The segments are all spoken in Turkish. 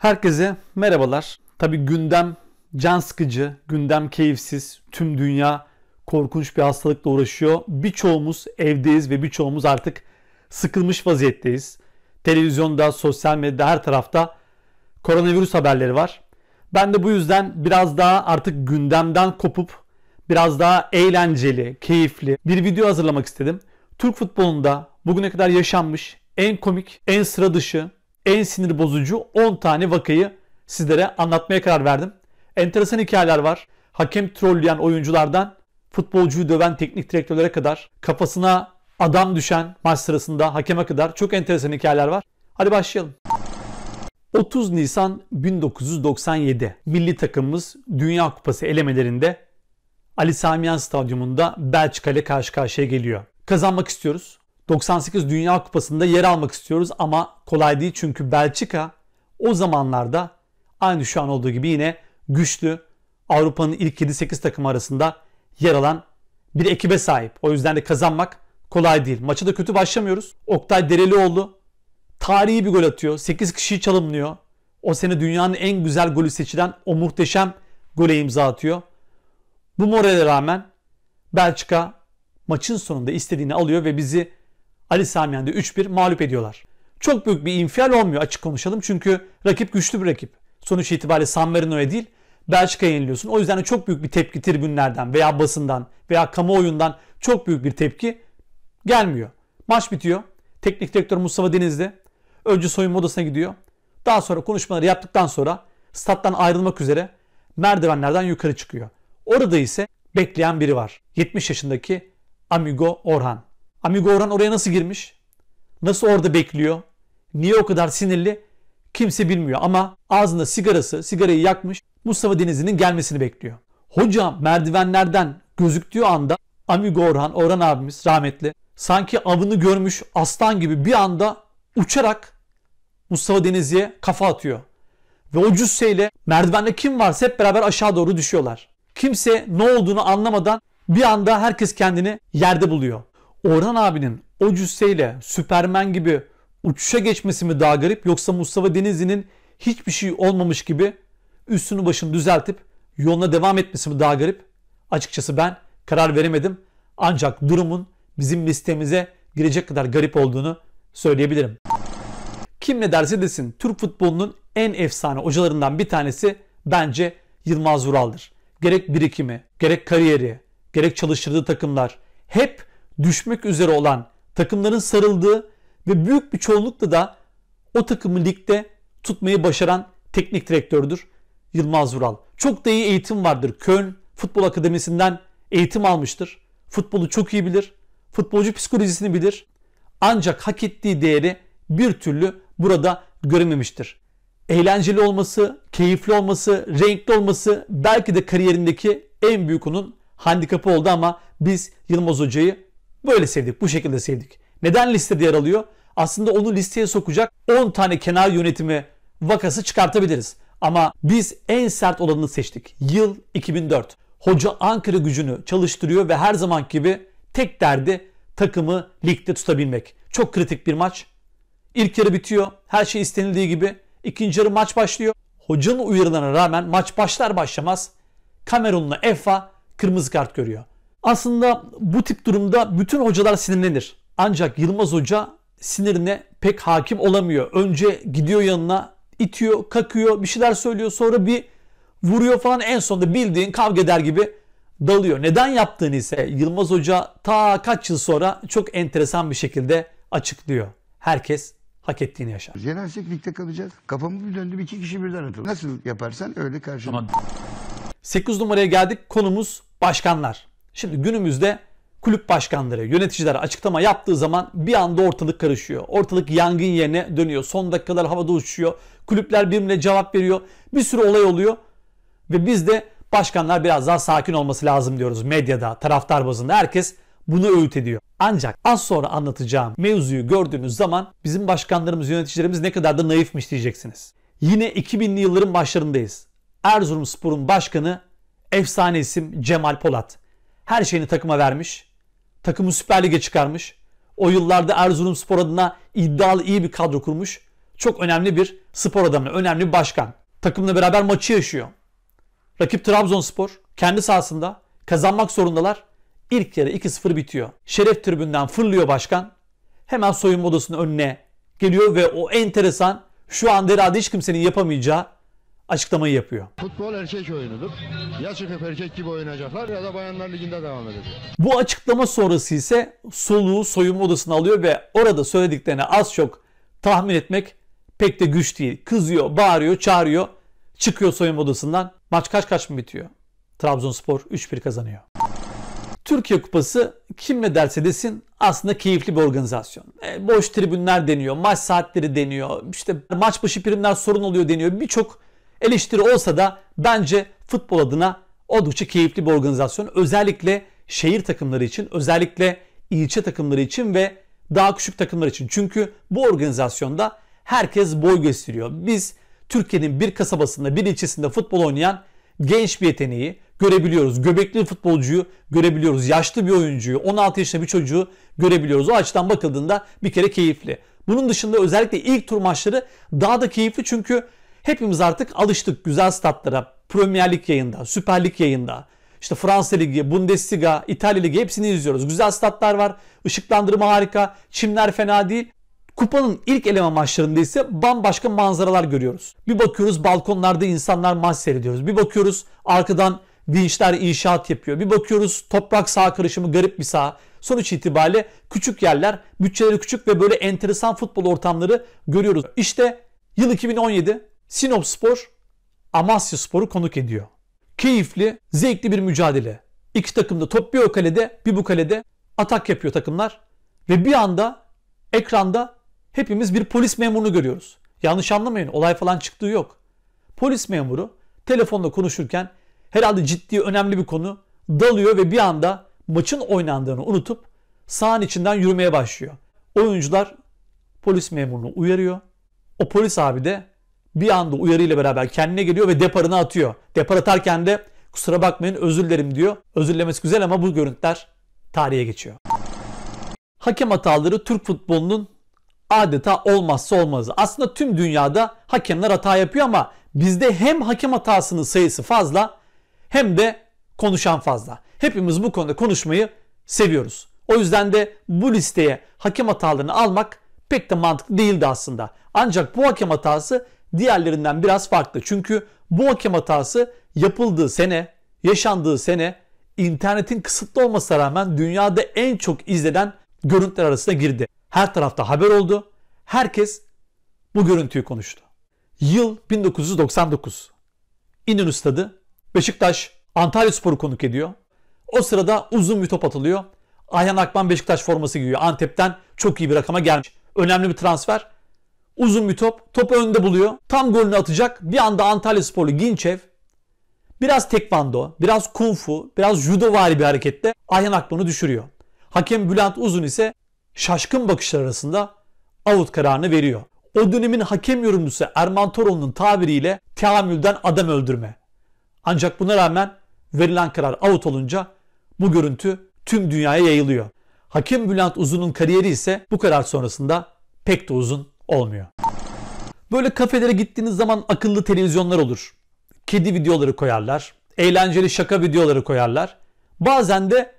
Herkese merhabalar. Tabi gündem can sıkıcı, gündem keyifsiz. Tüm dünya korkunç bir hastalıkla uğraşıyor. Birçoğumuz evdeyiz ve birçoğumuz artık sıkılmış vaziyetteyiz. Televizyonda, sosyal medyada her tarafta koronavirüs haberleri var. Ben de bu yüzden biraz daha artık gündemden kopup biraz daha eğlenceli, keyifli bir video hazırlamak istedim. Türk futbolunda bugüne kadar yaşanmış en komik, en sıra dışı, en sinir bozucu 10 tane vakayı sizlere anlatmaya karar verdim. Enteresan hikayeler var. Hakem trolleyen oyunculardan futbolcuyu döven teknik direktörlere kadar kafasına adam düşen maç sırasında hakeme kadar çok enteresan hikayeler var. Hadi başlayalım. 30 Nisan 1997 milli takımımız Dünya Kupası elemelerinde Ali Sami Yen Stadyumunda Belçika ile karşı karşıya geliyor. Kazanmak istiyoruz. 98 Dünya Kupası'nda yer almak istiyoruz ama kolay değil çünkü Belçika o zamanlarda aynı şu an olduğu gibi yine güçlü Avrupa'nın ilk 7-8 takım arasında yer alan bir ekibe sahip. O yüzden de kazanmak kolay değil. Maça da kötü başlamıyoruz. Oktay Derelioğlu tarihi bir gol atıyor. 8 kişiyi çalımlıyor. O sene dünyanın en güzel golü seçilen o muhteşem gole imza atıyor. Bu morale rağmen Belçika maçın sonunda istediğini alıyor ve bizi Ali Samiyen'de 3-1 mağlup ediyorlar. Çok büyük bir infial olmuyor açık konuşalım çünkü rakip güçlü bir rakip. Sonuç itibariyle San Marino'ya değil Belçika yeniliyorsun. O yüzden de çok büyük bir tepki tribünlerden veya basından veya kamuoyundan çok büyük bir tepki gelmiyor. Maç bitiyor. Teknik direktör Mustafa Denizli önce soyunma odasına gidiyor. Daha sonra konuşmaları yaptıktan sonra stat'tan ayrılmak üzere merdivenlerden yukarı çıkıyor. Orada ise bekleyen biri var. 70 yaşındaki Amigo Orhan. Amigo Orhan oraya nasıl girmiş? Nasıl orada bekliyor? Niye o kadar sinirli? Kimse bilmiyor ama ağzında sigarası, sigarayı yakmış Mustafa Denizli'nin gelmesini bekliyor. Hocam merdivenlerden gözüktüğü anda Amigo Orhan, Orhan abimiz rahmetli sanki avını görmüş aslan gibi bir anda uçarak Mustafa Denizli'ye kafa atıyor. Ve o cüsseyle merdivende kim varsa hep beraber aşağı doğru düşüyorlar. Kimse ne olduğunu anlamadan bir anda herkes kendini yerde buluyor. Orhan abinin o cüsseyle Süpermen gibi uçuşa geçmesi mi daha garip yoksa Mustafa Denizli'nin hiçbir şey olmamış gibi üstünü başını düzeltip yoluna devam etmesi mi daha garip? Açıkçası ben karar veremedim. Ancak durumun bizim listemize girecek kadar garip olduğunu söyleyebilirim. Kim ne derse desin Türk futbolunun en efsane hocalarından bir tanesi bence Yılmaz Vural'dır. Gerek birikimi, gerek kariyeri, gerek çalıştırdığı takımlar hep düşmek üzere olan takımların sarıldığı ve büyük bir çoğunlukla da o takımı ligde tutmayı başaran teknik direktördür Yılmaz Vural. Çok da iyi eğitim vardır. Köln Futbol Akademisi'nden eğitim almıştır. Futbolu çok iyi bilir. Futbolcu psikolojisini bilir. Ancak hak ettiği değeri bir türlü burada görememiştir. Eğlenceli olması, keyifli olması, renkli olması belki de kariyerindeki en büyük onun handikapı oldu ama biz Yılmaz Hoca'yı Böyle sevdik, bu şekilde sevdik. Neden listede yer alıyor? Aslında onu listeye sokacak 10 tane kenar yönetimi vakası çıkartabiliriz. Ama biz en sert olanını seçtik. Yıl 2004. Hoca Ankara gücünü çalıştırıyor ve her zaman gibi tek derdi takımı ligde tutabilmek. Çok kritik bir maç. İlk yarı bitiyor. Her şey istenildiği gibi. İkinci yarı maç başlıyor. Hocanın uyarılarına rağmen maç başlar başlamaz Kamerun'la EFA kırmızı kart görüyor. Aslında bu tip durumda bütün hocalar sinirlenir. Ancak Yılmaz Hoca sinirine pek hakim olamıyor. Önce gidiyor yanına, itiyor, kakıyor, bir şeyler söylüyor. Sonra bir vuruyor falan. En sonunda bildiğin kavga eder gibi dalıyor. Neden yaptığını ise Yılmaz Hoca ta kaç yıl sonra çok enteresan bir şekilde açıklıyor. Herkes hak ettiğini yaşar. Jelensek ligde kalacağız. Kafamı bir döndü bir iki kişi birden atıldı. Nasıl yaparsan öyle karşılık. Ama... 8 numaraya geldik. Konumuz başkanlar. Şimdi günümüzde kulüp başkanları, yöneticiler açıklama yaptığı zaman bir anda ortalık karışıyor. Ortalık yangın yerine dönüyor. Son dakikalar havada uçuşuyor. Kulüpler birbirine cevap veriyor. Bir sürü olay oluyor. Ve biz de başkanlar biraz daha sakin olması lazım diyoruz medyada, taraftar bazında. Herkes bunu öğüt ediyor. Ancak az sonra anlatacağım mevzuyu gördüğünüz zaman bizim başkanlarımız, yöneticilerimiz ne kadar da naifmiş diyeceksiniz. Yine 2000'li yılların başlarındayız. Erzurumspor'un başkanı efsane isim Cemal Polat. Her şeyini takıma vermiş. Takımı Süper Lig'e çıkarmış. O yıllarda Erzurum Spor adına iddialı iyi bir kadro kurmuş. Çok önemli bir spor adamı, önemli bir başkan. Takımla beraber maçı yaşıyor. Rakip Trabzonspor. Kendi sahasında kazanmak zorundalar. İlk yarı 2-0 bitiyor. Şeref tribünden fırlıyor başkan. Hemen soyunma odasının önüne geliyor ve o enteresan şu anda herhalde hiç kimsenin yapamayacağı açıklamayı yapıyor. Futbol erkek oyunudur. Ya çıkıp erkek gibi oynayacaklar ya da bayanlar liginde devam edecek. Bu açıklama sonrası ise soluğu soyunma odasına alıyor ve orada söylediklerine az çok tahmin etmek pek de güç değil. Kızıyor, bağırıyor, çağırıyor. Çıkıyor soyunma odasından. Maç kaç kaç mı bitiyor? Trabzonspor 3-1 kazanıyor. Türkiye Kupası kim ne derse desin aslında keyifli bir organizasyon. E, boş tribünler deniyor, maç saatleri deniyor, işte maç başı primler sorun oluyor deniyor. Birçok eleştiri olsa da bence futbol adına oldukça keyifli bir organizasyon. Özellikle şehir takımları için, özellikle ilçe takımları için ve daha küçük takımlar için. Çünkü bu organizasyonda herkes boy gösteriyor. Biz Türkiye'nin bir kasabasında, bir ilçesinde futbol oynayan genç bir yeteneği görebiliyoruz. Göbekli futbolcuyu görebiliyoruz. Yaşlı bir oyuncuyu, 16 yaşında bir çocuğu görebiliyoruz. O açıdan bakıldığında bir kere keyifli. Bunun dışında özellikle ilk tur maçları daha da keyifli çünkü Hepimiz artık alıştık güzel statlara. Premier Lig yayında, Süper Lig yayında, işte Fransa Ligi, Bundesliga, İtalya Ligi hepsini izliyoruz. Güzel statlar var. ışıklandırma harika. Çimler fena değil. Kupanın ilk eleme maçlarında ise bambaşka manzaralar görüyoruz. Bir bakıyoruz balkonlarda insanlar maç seyrediyoruz. Bir bakıyoruz arkadan vinçler inşaat yapıyor. Bir bakıyoruz toprak sağ karışımı garip bir sağ Sonuç itibariyle küçük yerler, bütçeleri küçük ve böyle enteresan futbol ortamları görüyoruz. İşte yıl 2017 Sinop Spor Amasya Spor'u konuk ediyor. Keyifli, zevkli bir mücadele. İki takım da top bir o kalede bir bu kalede atak yapıyor takımlar. Ve bir anda ekranda hepimiz bir polis memurunu görüyoruz. Yanlış anlamayın olay falan çıktığı yok. Polis memuru telefonla konuşurken herhalde ciddi önemli bir konu dalıyor ve bir anda maçın oynandığını unutup sahanın içinden yürümeye başlıyor. Oyuncular polis memurunu uyarıyor. O polis abi de bir anda uyarıyla beraber kendine geliyor ve deparını atıyor. Depar atarken de kusura bakmayın özür dilerim diyor. Özür güzel ama bu görüntüler tarihe geçiyor. Hakem hataları Türk futbolunun adeta olmazsa olmazı. Aslında tüm dünyada hakemler hata yapıyor ama bizde hem hakem hatasının sayısı fazla hem de konuşan fazla. Hepimiz bu konuda konuşmayı seviyoruz. O yüzden de bu listeye hakem hatalarını almak pek de mantıklı değildi aslında. Ancak bu hakem hatası diğerlerinden biraz farklı. Çünkü bu hakem hatası yapıldığı sene, yaşandığı sene internetin kısıtlı olmasına rağmen dünyada en çok izlenen görüntüler arasına girdi. Her tarafta haber oldu. Herkes bu görüntüyü konuştu. Yıl 1999. İnönü Stadı Beşiktaş Antalya Spor'u konuk ediyor. O sırada uzun bir top atılıyor. Ayhan Akman Beşiktaş forması giyiyor. Antep'ten çok iyi bir rakama gelmiş. Önemli bir transfer. Uzun bir top. Topu önde buluyor. Tam golünü atacak. Bir anda Antalya Sporlu Ginçev biraz tekvando, biraz kung fu, biraz judovari bir harekette Ayhan Akman'ı düşürüyor. Hakem Bülent Uzun ise şaşkın bakışlar arasında avut kararını veriyor. O dönemin hakem yorumcusu Erman Toroğlu'nun tabiriyle teamülden adam öldürme. Ancak buna rağmen verilen karar avut olunca bu görüntü tüm dünyaya yayılıyor. Hakem Bülent Uzun'un kariyeri ise bu karar sonrasında pek de uzun olmuyor. Böyle kafelere gittiğiniz zaman akıllı televizyonlar olur. Kedi videoları koyarlar. Eğlenceli şaka videoları koyarlar. Bazen de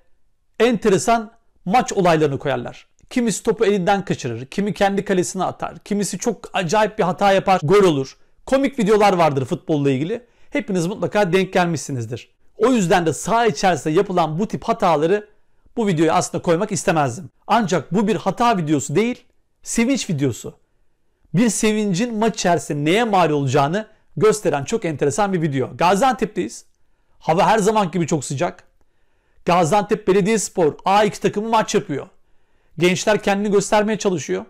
enteresan maç olaylarını koyarlar. Kimisi topu elinden kaçırır, kimi kendi kalesine atar, kimisi çok acayip bir hata yapar, gol olur. Komik videolar vardır futbolla ilgili. Hepiniz mutlaka denk gelmişsinizdir. O yüzden de saha içerisinde yapılan bu tip hataları bu videoya aslında koymak istemezdim. Ancak bu bir hata videosu değil, sevinç videosu bir sevincin maç içerisinde neye mal olacağını gösteren çok enteresan bir video. Gaziantep'teyiz. Hava her zaman gibi çok sıcak. Gaziantep Belediyespor A2 takımı maç yapıyor. Gençler kendini göstermeye çalışıyor.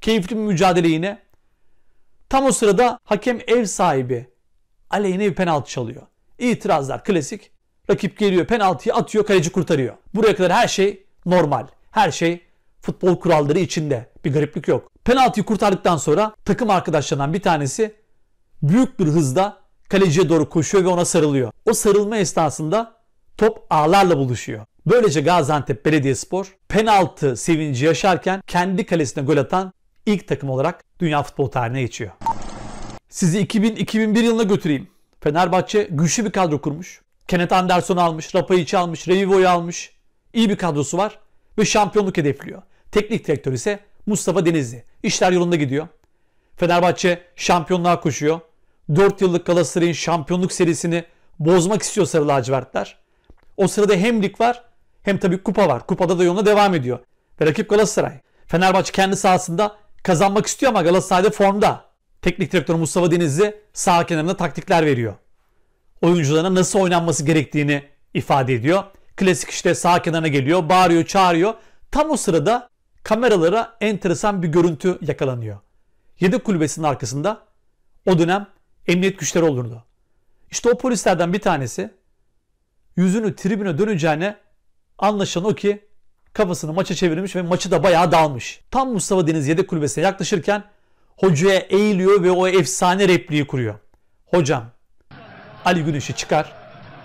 Keyifli bir mücadele yine. Tam o sırada hakem ev sahibi aleyhine bir penaltı çalıyor. İtirazlar klasik. Rakip geliyor penaltıyı atıyor kaleci kurtarıyor. Buraya kadar her şey normal. Her şey futbol kuralları içinde. Bir gariplik yok. Penaltıyı kurtardıktan sonra takım arkadaşlarından bir tanesi büyük bir hızda kaleciye doğru koşuyor ve ona sarılıyor. O sarılma esnasında top ağlarla buluşuyor. Böylece Gaziantep Belediyespor penaltı sevinci yaşarken kendi kalesine gol atan ilk takım olarak dünya futbol tarihine geçiyor. Sizi 2000-2001 yılına götüreyim. Fenerbahçe güçlü bir kadro kurmuş. Kenneth Anderson almış, Rapaiç'i almış, Revivo'yu almış. İyi bir kadrosu var ve şampiyonluk hedefliyor. Teknik direktör ise Mustafa Denizli. İşler yolunda gidiyor. Fenerbahçe şampiyonluğa koşuyor. 4 yıllık Galatasaray'ın şampiyonluk serisini bozmak istiyor Sarı Lacivertler. O sırada hem lig var hem tabii kupa var. Kupada da yoluna devam ediyor. Ve rakip Galatasaray. Fenerbahçe kendi sahasında kazanmak istiyor ama Galatasaray'da formda. Teknik direktör Mustafa Denizli sağ kenarında taktikler veriyor. Oyuncularına nasıl oynanması gerektiğini ifade ediyor. Klasik işte sağ kenarına geliyor, bağırıyor, çağırıyor. Tam o sırada kameralara enteresan bir görüntü yakalanıyor. Yedek kulübesinin arkasında o dönem emniyet güçleri olurdu. İşte o polislerden bir tanesi yüzünü tribüne döneceğine anlaşılan o ki kafasını maça çevirmiş ve maçı da bayağı dalmış. Tam Mustafa Deniz yedek kulübesine yaklaşırken hocaya eğiliyor ve o efsane repliği kuruyor. Hocam Ali Güneş'i çıkar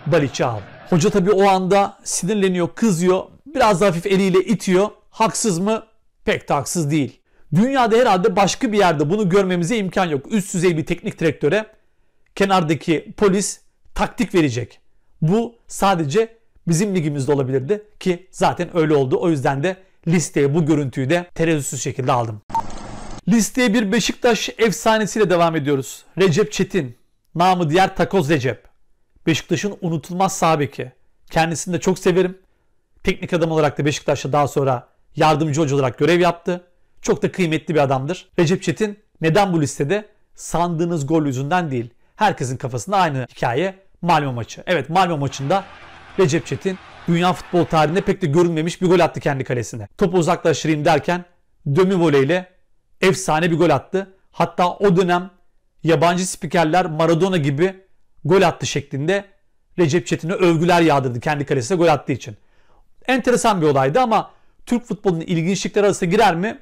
Baliç'i al. Hoca tabii o anda sinirleniyor, kızıyor. Biraz da hafif eliyle itiyor. Haksız mı? pek de değil. Dünyada herhalde başka bir yerde bunu görmemize imkan yok. Üst düzey bir teknik direktöre kenardaki polis taktik verecek. Bu sadece bizim ligimizde olabilirdi ki zaten öyle oldu. O yüzden de listeye bu görüntüyü de tereddütsüz şekilde aldım. Listeye bir Beşiktaş efsanesiyle devam ediyoruz. Recep Çetin, namı diğer Takoz Recep. Beşiktaş'ın unutulmaz sahibeki. Kendisini de çok severim. Teknik adam olarak da Beşiktaş'ta daha sonra yardımcı hoca olarak görev yaptı. Çok da kıymetli bir adamdır. Recep Çetin neden bu listede? Sandığınız gol yüzünden değil. Herkesin kafasında aynı hikaye Malmö maçı. Evet Malmö maçında Recep Çetin dünya futbol tarihinde pek de görünmemiş bir gol attı kendi kalesine. Topu uzaklaştırayım derken dömi voleyle efsane bir gol attı. Hatta o dönem yabancı spikerler Maradona gibi gol attı şeklinde Recep Çetin'e övgüler yağdırdı kendi kalesine gol attığı için. Enteresan bir olaydı ama Türk futbolunun ilginçlikleri arasına girer mi?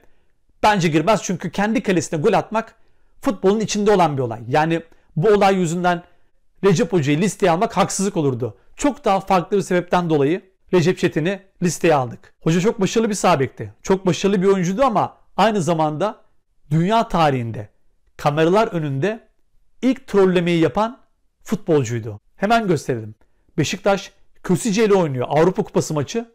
Bence girmez çünkü kendi kalesine gol atmak futbolun içinde olan bir olay. Yani bu olay yüzünden Recep Hoca'yı listeye almak haksızlık olurdu. Çok daha farklı bir sebepten dolayı Recep Çetin'i listeye aldık. Hoca çok başarılı bir sabekti. Çok başarılı bir oyuncuydu ama aynı zamanda dünya tarihinde kameralar önünde ilk trollemeyi yapan futbolcuydu. Hemen gösterelim. Beşiktaş Kösice ile oynuyor Avrupa Kupası maçı.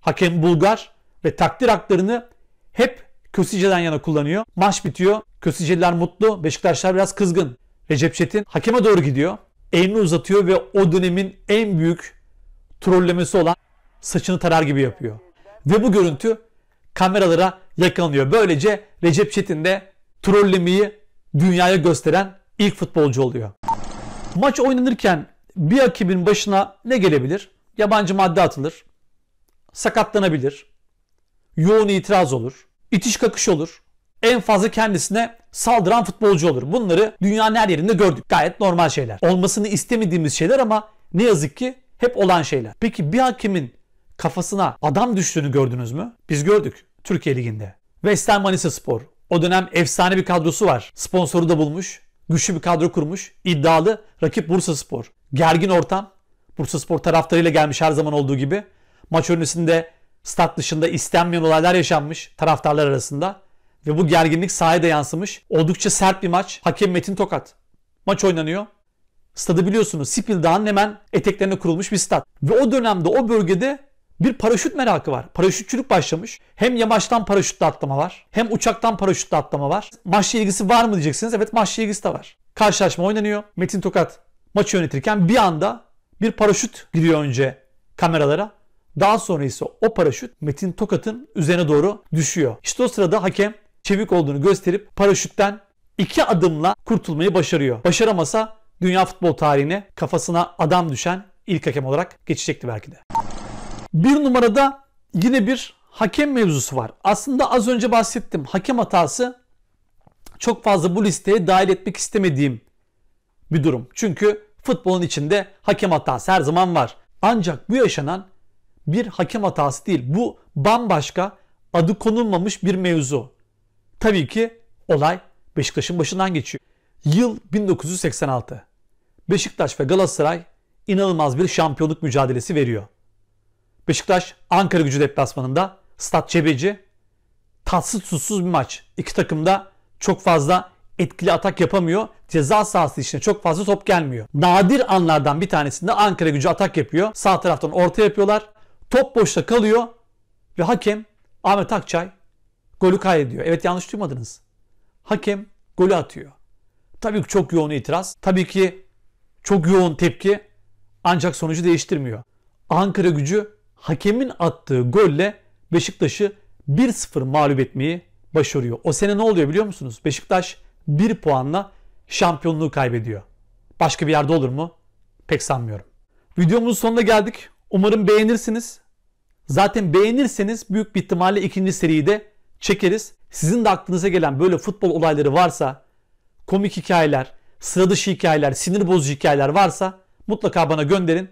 Hakem Bulgar ve takdir haklarını hep Kösice'den yana kullanıyor. Maç bitiyor. Kösiceliler mutlu. Beşiktaşlar biraz kızgın. Recep Çetin hakeme doğru gidiyor. Elini uzatıyor ve o dönemin en büyük trollemesi olan saçını tarar gibi yapıyor. Ve bu görüntü kameralara yakalanıyor. Böylece Recep Çetin de trollemeyi dünyaya gösteren ilk futbolcu oluyor. Maç oynanırken bir rakibin başına ne gelebilir? Yabancı madde atılır. Sakatlanabilir yoğun itiraz olur, itiş kakış olur. En fazla kendisine saldıran futbolcu olur. Bunları dünyanın her yerinde gördük. Gayet normal şeyler. Olmasını istemediğimiz şeyler ama ne yazık ki hep olan şeyler. Peki bir hakemin kafasına adam düştüğünü gördünüz mü? Biz gördük Türkiye Ligi'nde. West Ham Manisa Spor. O dönem efsane bir kadrosu var. Sponsoru da bulmuş. Güçlü bir kadro kurmuş. İddialı. Rakip Bursa Spor. Gergin ortam. Bursa Spor taraftarıyla gelmiş her zaman olduğu gibi. Maç öncesinde Stat dışında istenmeyen olaylar yaşanmış taraftarlar arasında. Ve bu gerginlik sahaya da yansımış. Oldukça sert bir maç. Hakem Metin Tokat. Maç oynanıyor. Stadı biliyorsunuz Sipil Dağı'nın hemen eteklerine kurulmuş bir stat. Ve o dönemde o bölgede bir paraşüt merakı var. Paraşütçülük başlamış. Hem yamaçtan paraşütle atlama var. Hem uçaktan paraşütle atlama var. Maçla ilgisi var mı diyeceksiniz. Evet maçla ilgisi de var. Karşılaşma oynanıyor. Metin Tokat maçı yönetirken bir anda bir paraşüt giriyor önce kameralara. Daha sonra ise o paraşüt Metin Tokat'ın üzerine doğru düşüyor. İşte o sırada hakem çevik olduğunu gösterip paraşütten iki adımla kurtulmayı başarıyor. Başaramasa dünya futbol tarihine kafasına adam düşen ilk hakem olarak geçecekti belki de. Bir numarada yine bir hakem mevzusu var. Aslında az önce bahsettim. Hakem hatası çok fazla bu listeye dahil etmek istemediğim bir durum. Çünkü futbolun içinde hakem hatası her zaman var. Ancak bu yaşanan bir hakem hatası değil. Bu bambaşka adı konulmamış bir mevzu. Tabii ki olay Beşiktaş'ın başından geçiyor. Yıl 1986. Beşiktaş ve Galatasaray inanılmaz bir şampiyonluk mücadelesi veriyor. Beşiktaş Ankara gücü deplasmanında Stat çebeci, tatsız tutsuz bir maç. İki takım da çok fazla etkili atak yapamıyor. Ceza sahası içine çok fazla top gelmiyor. Nadir anlardan bir tanesinde Ankara gücü atak yapıyor. Sağ taraftan orta yapıyorlar. Top boşta kalıyor ve hakem Ahmet Akçay golü kaydediyor. Evet yanlış duymadınız. Hakem golü atıyor. Tabii ki çok yoğun itiraz. Tabii ki çok yoğun tepki ancak sonucu değiştirmiyor. Ankara gücü hakemin attığı golle Beşiktaş'ı 1-0 mağlup etmeyi başarıyor. O sene ne oluyor biliyor musunuz? Beşiktaş 1 puanla şampiyonluğu kaybediyor. Başka bir yerde olur mu? Pek sanmıyorum. Videomuzun sonuna geldik. Umarım beğenirsiniz. Zaten beğenirseniz büyük bir ihtimalle ikinci seriyi de çekeriz. Sizin de aklınıza gelen böyle futbol olayları varsa, komik hikayeler, sıra dışı hikayeler, sinir bozucu hikayeler varsa mutlaka bana gönderin.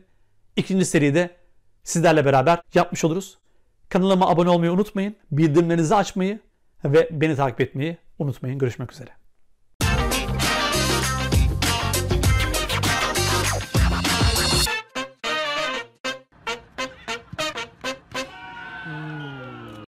İkinci seriyi de sizlerle beraber yapmış oluruz. Kanalıma abone olmayı unutmayın, bildirimlerinizi açmayı ve beni takip etmeyi unutmayın. Görüşmek üzere.